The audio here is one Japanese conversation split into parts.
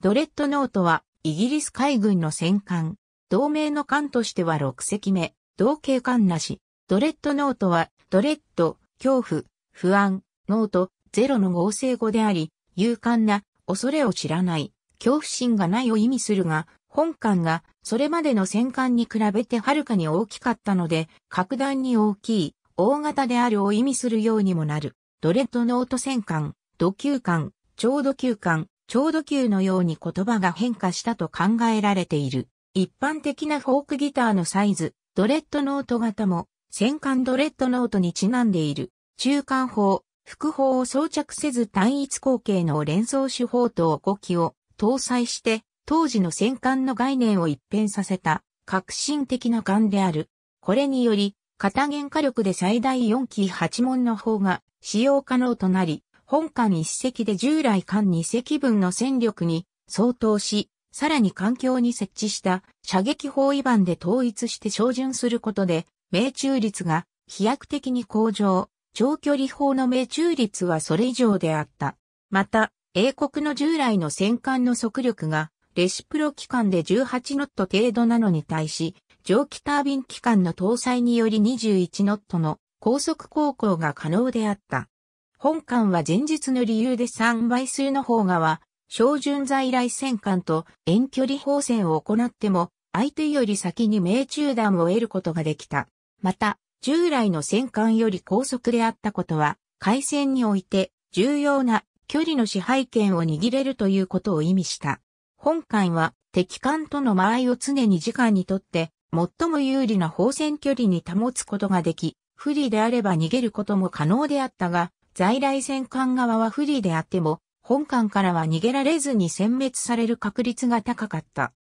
ドレッドノートは、イギリス海軍の戦艦。同盟の艦としては6隻目、同型艦なし。ドレッドノートは、ドレッド、恐怖、不安、ノート、ゼロの合成語であり、勇敢な、恐れを知らない、恐怖心がないを意味するが、本艦がそれまでの戦艦に比べてはるかに大きかったので、格段に大きい、大型であるを意味するようにもなる。ドレッドノート戦艦、土級艦、超土級艦、超度級のように言葉が変化したと考えられている。一般的なフォークギターのサイズ、ドレッドノート型も、戦艦ドレッドノートにちなんでいる。中間砲、副砲を装着せず単一口径の連想手法と動きを搭載して、当時の戦艦の概念を一変させた、革新的な艦である。これにより、片弦火力で最大4機8門の砲が使用可能となり、本艦一隻で従来艦二隻分の戦力に相当し、さらに環境に設置した射撃包囲板で統一して照準することで、命中率が飛躍的に向上、長距離砲の命中率はそれ以上であった。また、英国の従来の戦艦の速力が、レシプロ機関で18ノット程度なのに対し、蒸気タービン機関の搭載により21ノットの高速航行が可能であった。本館は前日の理由で3倍数の方がは、標準在来戦艦と遠距離砲線を行っても、相手より先に命中弾を得ることができた。また、従来の戦艦より高速であったことは、海戦において重要な距離の支配権を握れるということを意味した。本艦は敵艦との間合いを常に時間にとって最も有利な砲線距離に保つことができ、不利であれば逃げることも可能であったが、在来線管側は不利であっても、本館からは逃げられずに殲滅される確率が高かった。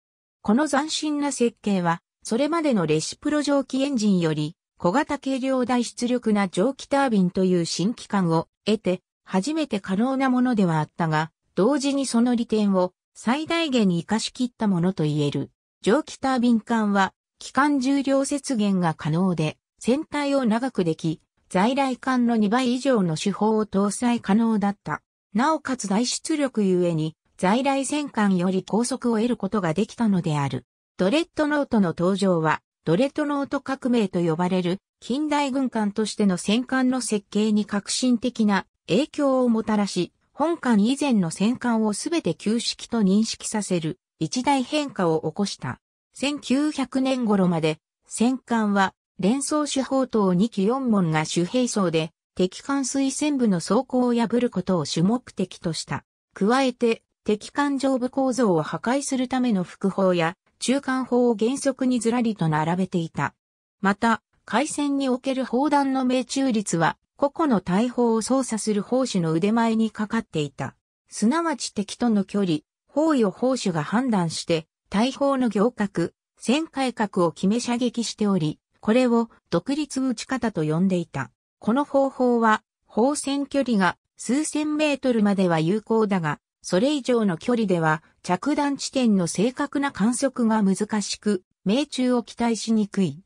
この斬新な設計は、それまでのレシプロ蒸気エンジンより、小型軽量大出力な蒸気タービンという新機関を得て、初めて可能なものではあったが、同時にその利点を最大限に活かしきったものと言える。蒸気タービン管は、機関重量節減が可能で、船体を長くでき、在来艦の2倍以上の手法を搭載可能だった。なおかつ大出力ゆえに、在来戦艦より高速を得ることができたのである。ドレッドノートの登場は、ドレッドノート革命と呼ばれる近代軍艦としての戦艦の設計に革新的な影響をもたらし、本艦以前の戦艦をすべて旧式と認識させる一大変化を起こした。1900年頃まで戦艦は連装手法等2機4門が主兵装で、敵艦水戦部の装甲を破ることを主目的とした。加えて、敵艦上部構造を破壊するための副砲や中間砲を原則にずらりと並べていた。また、海戦における砲弾の命中率は、個々の大砲を操作する砲手の腕前にかかっていた。すなわち敵との距離、包囲を砲手が判断して、大砲の行角、旋回角を決め射撃しており、これを独立打ち方と呼んでいた。この方法は、放線距離が数千メートルまでは有効だが、それ以上の距離では着弾地点の正確な観測が難しく、命中を期待しにくい。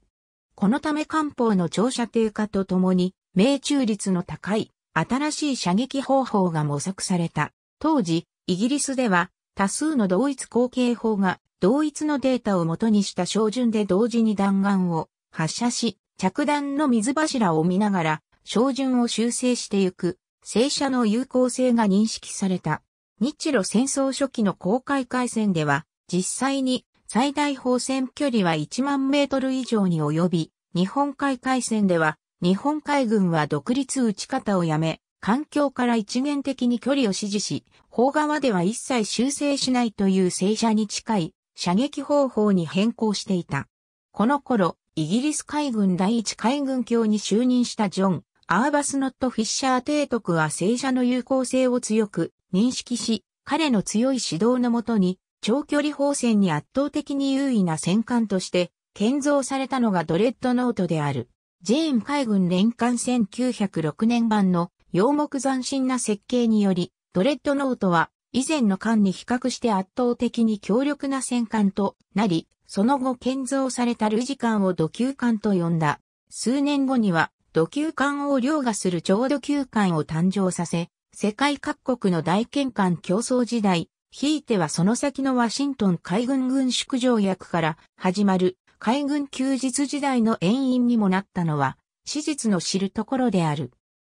このため艦砲の長射程化とともに、命中率の高い新しい射撃方法が模索された。当時、イギリスでは多数の同一後継法が同一のデータを元にした照準で同時に弾丸を発射し、着弾の水柱を見ながら、照準を修正していく、正射の有効性が認識された。日露戦争初期の公開海戦では、実際に最大砲戦距離は1万メートル以上に及び、日本海海戦では、日本海軍は独立打ち方をやめ、環境から一元的に距離を指示し、砲側では一切修正しないという正射に近い射撃方法に変更していた。この頃、イギリス海軍第一海軍卿に就任したジョン・アーバスノット・フィッシャー提督は聖者の有効性を強く認識し、彼の強い指導のもとに、長距離砲戦に圧倒的に優位な戦艦として、建造されたのがドレッドノートである。ジェーン海軍連艦1906年版の洋木斬新な設計により、ドレッドノートは以前の艦に比較して圧倒的に強力な戦艦となり、その後建造されたルジンを土球艦と呼んだ。数年後には土球艦を凌駕する超土球艦を誕生させ、世界各国の大県館競争時代、ひいてはその先のワシントン海軍軍縮条約から始まる海軍休日時代の遠因にもなったのは、史実の知るところである。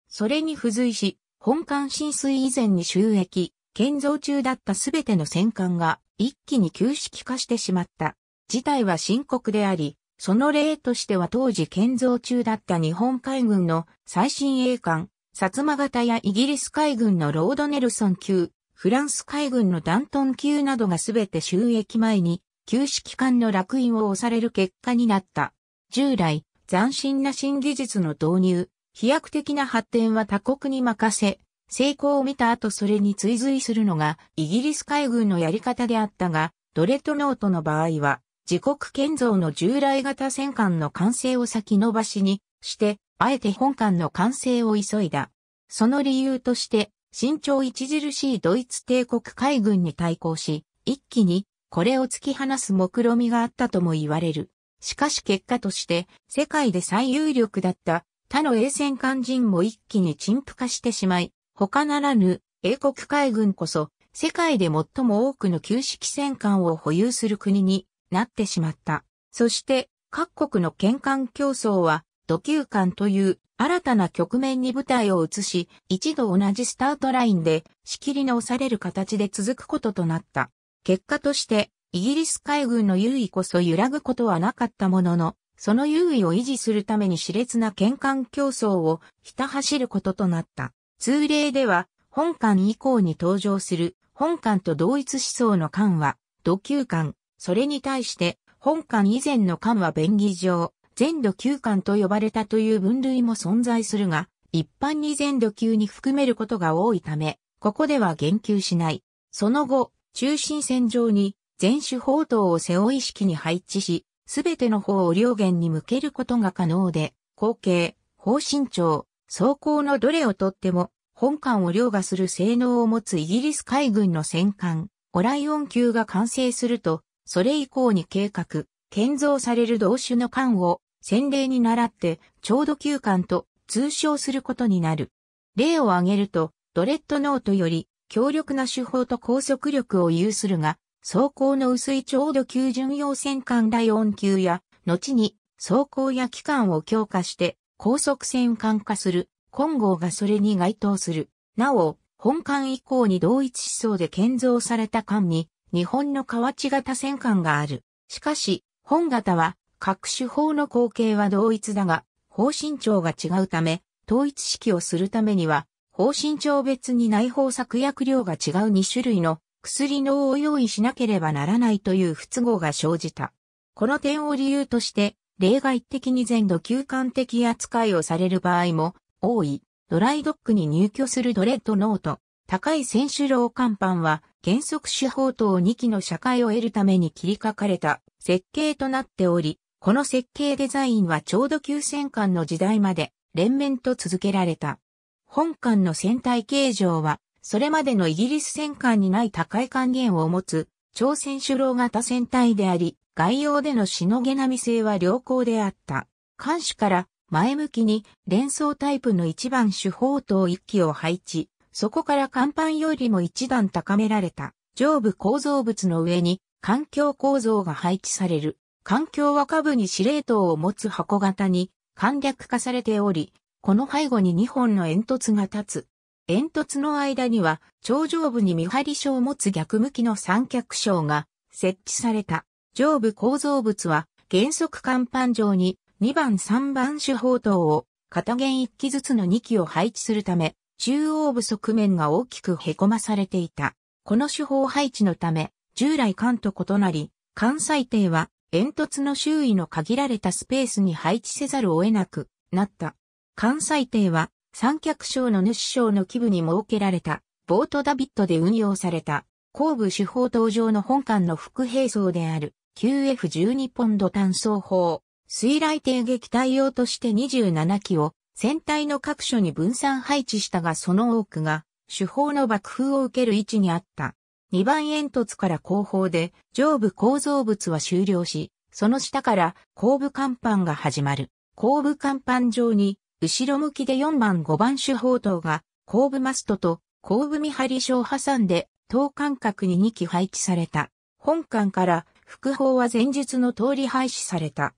それに付随し、本館浸水以前に収益、建造中だったすべての戦艦が一気に旧式化してしまった。事態は深刻であり、その例としては当時建造中だった日本海軍の最新鋭艦、薩摩型やイギリス海軍のロードネルソン級、フランス海軍のダントン級などがすべて収益前に、旧式艦の落印を押される結果になった。従来、斬新な新技術の導入、飛躍的な発展は他国に任せ、成功を見た後それに追随するのがイギリス海軍のやり方であったが、ドレッドノートの場合は自国建造の従来型戦艦の完成を先延ばしにして、あえて本艦の完成を急いだ。その理由として、身長著しいドイツ帝国海軍に対抗し、一気にこれを突き放す目論みがあったとも言われる。しかし結果として、世界で最有力だった他の英戦艦陣も一気に陳腐化してしまい、他ならぬ英国海軍こそ世界で最も多くの旧式戦艦を保有する国になってしまった。そして、各国の県間競争は、土球館という新たな局面に舞台を移し、一度同じスタートラインで、仕切り直される形で続くこととなった。結果として、イギリス海軍の優位こそ揺らぐことはなかったものの、その優位を維持するために熾烈な県間競争をひた走ることとなった。通例では、本館以降に登場する本館と同一思想の館は、土球館、それに対して、本館以前の館は便宜上、全土旧館と呼ばれたという分類も存在するが、一般に全土級に含めることが多いため、ここでは言及しない。その後、中心線上に全種砲塔を背負い式に配置し、すべての方を両舷に向けることが可能で、後継、方身長、走行のどれをとっても、本艦を凌駕する性能を持つイギリス海軍の戦艦、オライオン級が完成すると、それ以降に計画、建造される同種の艦を先例に習って、う度級艦と通称することになる。例を挙げると、ドレッドノートより強力な手法と高速力を有するが、装甲の薄いう度級巡洋戦艦ライオン級や、後に装甲や機関を強化して高速戦艦化する、金剛がそれに該当する。なお、本艦以降に同一思想で建造された艦に日本の河内型戦艦がある。しかし、本型は各種砲の口径は同一だが、方針長が違うため、統一式をするためには、方針長別に内包作薬量が違う2種類の薬のを用意しなければならないという不都合が生じた。この点を理由として、例外的に全土休館的扱いをされる場合も多い。ドライドックに入居するドレッドノート、高い選手楼看板は原則手法等2機の社会を得るために切り書かれた設計となっており、この設計デザインはちょうど急戦艦の時代まで連綿と続けられた。本艦の船体形状は、それまでのイギリス戦艦にない高い還元を持つ、朝鮮首脳型船体であり、概要でのしのげなみ性は良好であった。艦首から前向きに連想タイプの一番手法等一機を配置。そこから甲板よりも一段高められた上部構造物の上に環境構造が配置される。環境は下部に司令塔を持つ箱型に簡略化されており、この背後に2本の煙突が立つ。煙突の間には頂上部に見張り所を持つ逆向きの三脚章が設置された。上部構造物は原則甲板上に2番3番手砲塔を片弦1機ずつの2機を配置するため中央部側面が大きく凹まされていた。この手法配置のため、従来艦と異なり、艦載艇は煙突の周囲の限られたスペースに配置せざるを得なくなった。艦載艇は三脚章の主章の基部に設けられたボートダビットで運用された後部手法登場の本艦の副兵装である QF12 ポンド単装砲。水雷艇撃隊用として27機を船体の各所に分散配置したがその多くが、主砲の爆風を受ける位置にあった。2番煙突から後方で上部構造物は終了し、その下から後部甲板が始まる。後部甲板上に、後ろ向きで4番5番主砲塔が、後部マストと後部見張り所を挟んで、等間隔に2機配置された。本館から、副砲は前日の通り廃止された。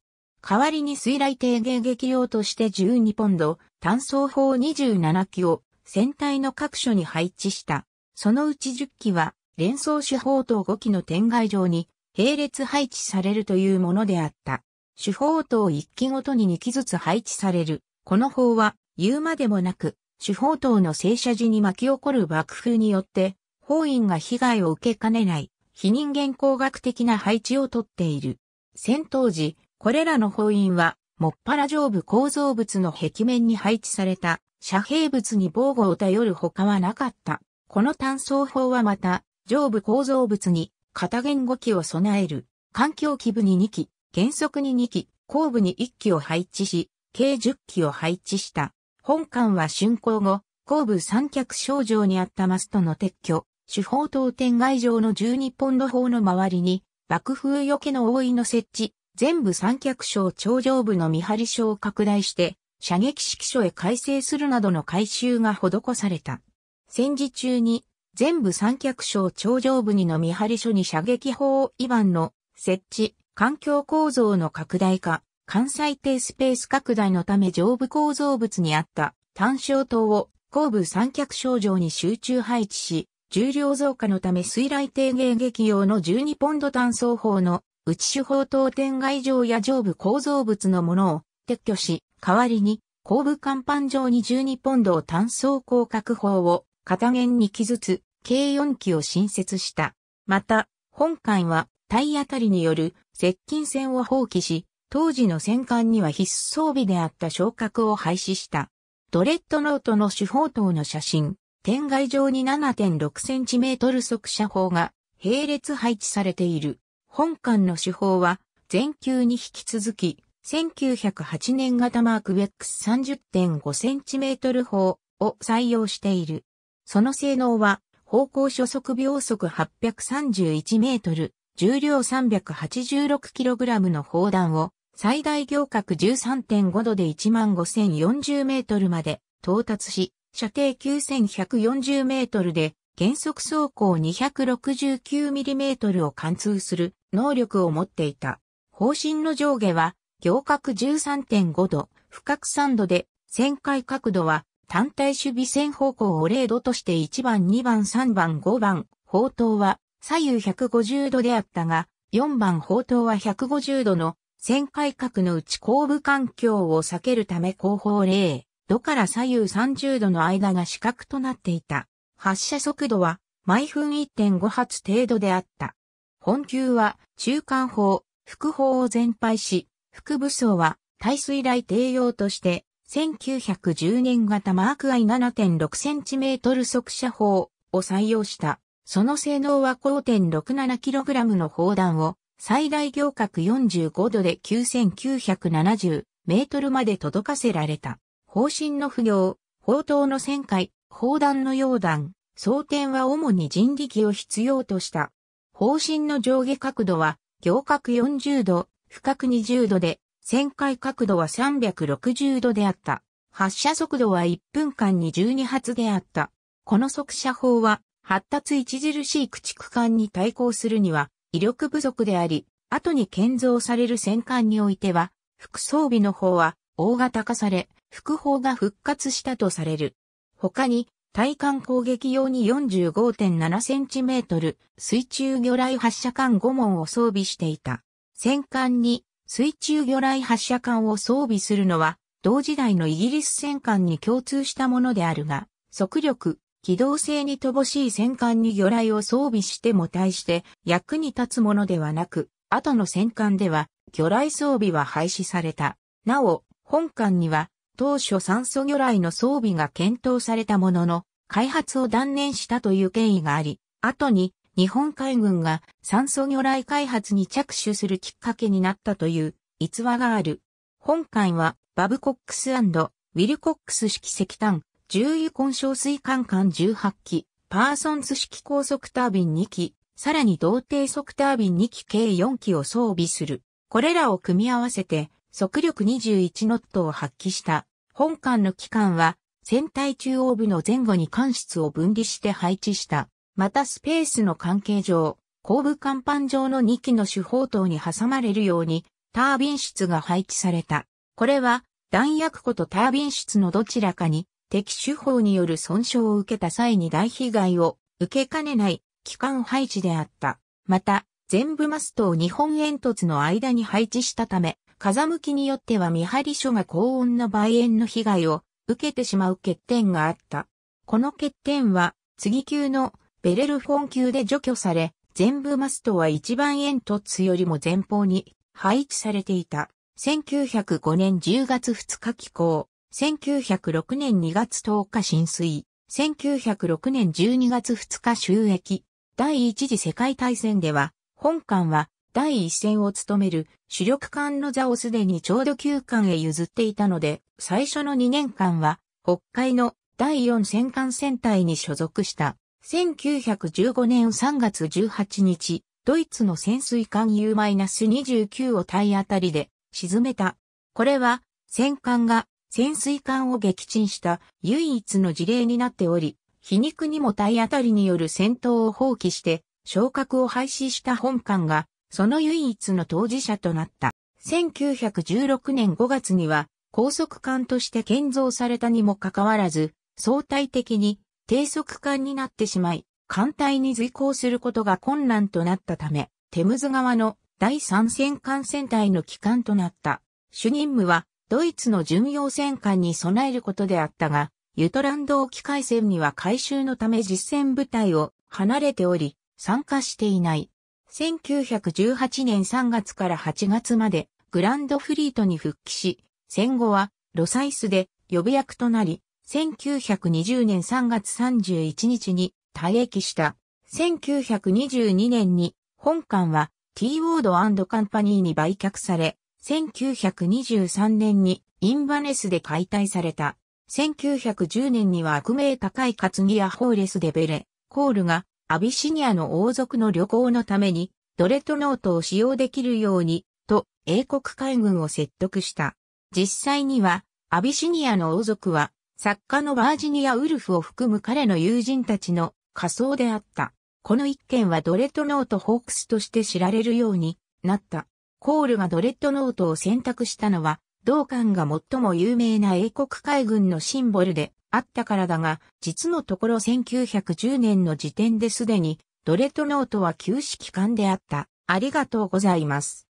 代わりに水雷艇迎撃用として12ポンド、単装砲27機を船体の各所に配置した。そのうち10機は連装手法と5機の天外上に並列配置されるというものであった。手法と1機ごとに2機ずつ配置される。この砲は言うまでもなく、手法等の正射時に巻き起こる爆風によって、法院が被害を受けかねない、非人間工学的な配置をとっている。戦闘時、これらの法印は、もっぱら上部構造物の壁面に配置された遮蔽物に防護を頼る他はなかった。この単装法はまた、上部構造物に片言語機を備える、環境基部に2機、原則に2機、後部に1機を配置し、計10機を配置した。本館は竣工後、後部三脚症状にあったマストの撤去、主砲等天外上の12ポンド砲の周りに、爆風よけの覆いの設置、全部三脚省頂上部の見張り所を拡大して、射撃式所へ改正するなどの改修が施された。戦時中に、全部三脚省頂上部にの見張り所に射撃砲イァンの設置、環境構造の拡大化、関西低スペース拡大のため上部構造物にあった単焦灯を後部三脚省上に集中配置し、重量増加のため水雷低迎撃用の12ポンド単装砲の内手法等天外上や上部構造物のものを撤去し、代わりに後部甲板上に12ポンドを単装降格砲を片弦に機ずつ、計4機を新設した。また、本艦は体当たりによる接近戦を放棄し、当時の戦艦には必須装備であった昇格を廃止した。ドレッドノートの手法等の写真、天外上に7 6トル速射砲が並列配置されている。本館の手法は、前級に引き続き、1908年型マーク X30.5cm 砲を採用している。その性能は、方向初速秒速831メートル、重量 386kg の砲弾を、最大行角13.5度で15,040メートルまで到達し、射程9,140メートルで、原則走行 269mm を貫通する能力を持っていた。方針の上下は、行角13.5度、深角3度で、旋回角度は、単体守備線方向を0度として1番、2番、3番、5番、砲塔は左右150度であったが、4番砲塔は150度の旋回角のうち後部環境を避けるため後方0度から左右30度の間が死角となっていた。発射速度は毎分1.5発程度であった。本級は中間砲、副砲を全廃し、副武装は耐水来低用として、1910年型マークアイ7 6トル速射砲を採用した。その性能は5 6 7ラムの砲弾を最大行角45度で9970メートルまで届かせられた。砲身の不良、砲塔の旋回、砲弾の溶弾、装填は主に人力を必要とした。方針の上下角度は、行角40度、深角20度で、旋回角度は360度であった。発射速度は1分間に12発であった。この速射法は、発達著しい駆逐艦に対抗するには、威力不足であり、後に建造される戦艦においては、副装備の方は、大型化され、副砲が復活したとされる。他に、対艦攻撃用に 45.7cm 水中魚雷発射管5門を装備していた。戦艦に水中魚雷発射管を装備するのは同時代のイギリス戦艦に共通したものであるが、速力、機動性に乏しい戦艦に魚雷を装備しても対して役に立つものではなく、後の戦艦では魚雷装備は廃止された。なお、本艦には当初酸素魚雷の装備が検討されたものの、開発を断念したという経緯があり、後に日本海軍が酸素魚雷開発に着手するきっかけになったという逸話がある。本艦はバブコックスウィルコックス式石炭、重油混焼水管管18機、パーソンズ式高速タービン2機、さらに同定速タービン2機計4機を装備する。これらを組み合わせて速力21ノットを発揮した。本艦の機関は、船体中央部の前後に艦室を分離して配置した。またスペースの関係上、後部甲板上の2機の主砲塔に挟まれるように、タービン室が配置された。これは、弾薬庫とタービン室のどちらかに、敵手法による損傷を受けた際に大被害を受けかねない機関配置であった。また、全部マストを日本煙突の間に配置したため、風向きによっては見張り所が高温の梅園の被害を受けてしまう欠点があった。この欠点は、次級のベレルフォン級で除去され、全部マストは一番煙突よりも前方に配置されていた。1905年10月2日起候、1906年2月10日浸水、1906年12月2日収益。第一次世界大戦では、本館は第一線を務める主力艦の座をすでにちょうど旧艦へ譲っていたので、最初の2年間は北海の第4戦艦戦隊に所属した。1915年3月18日、ドイツの潜水艦 U-29 を体当たりで沈めた。これは戦艦が潜水艦を撃沈した唯一の事例になっており、皮肉にも体当たりによる戦闘を放棄して、昇格を廃止した本艦がその唯一の当事者となった。1916年5月には、高速艦として建造されたにもかかわらず、相対的に低速艦になってしまい、艦隊に随行することが困難となったため、テムズ川の第三戦艦戦隊の機関となった。主任務は、ドイツの巡洋戦艦に備えることであったが、ユトランド沖海戦には改修のため実戦部隊を離れており、参加していない。1918年3月から8月までグランドフリートに復帰し、戦後はロサイスで予備役となり、1920年3月31日に退役した。1922年に本館は T ウォードカンパニーに売却され、1923年にインバネスで解体された。1910年には悪名高い担ぎやホーレスでベレ、コールがアビシニアの王族の旅行のために、ドレットノートを使用できるように、と英国海軍を説得した。実際には、アビシニアの王族は、作家のバージニア・ウルフを含む彼の友人たちの仮装であった。この一件はドレッドノートホークスとして知られるようになった。コールがドレッドノートを選択したのは、同艦が最も有名な英国海軍のシンボルであったからだが、実のところ1910年の時点ですでに、ドレッドノートは旧式艦であった。ありがとうございます。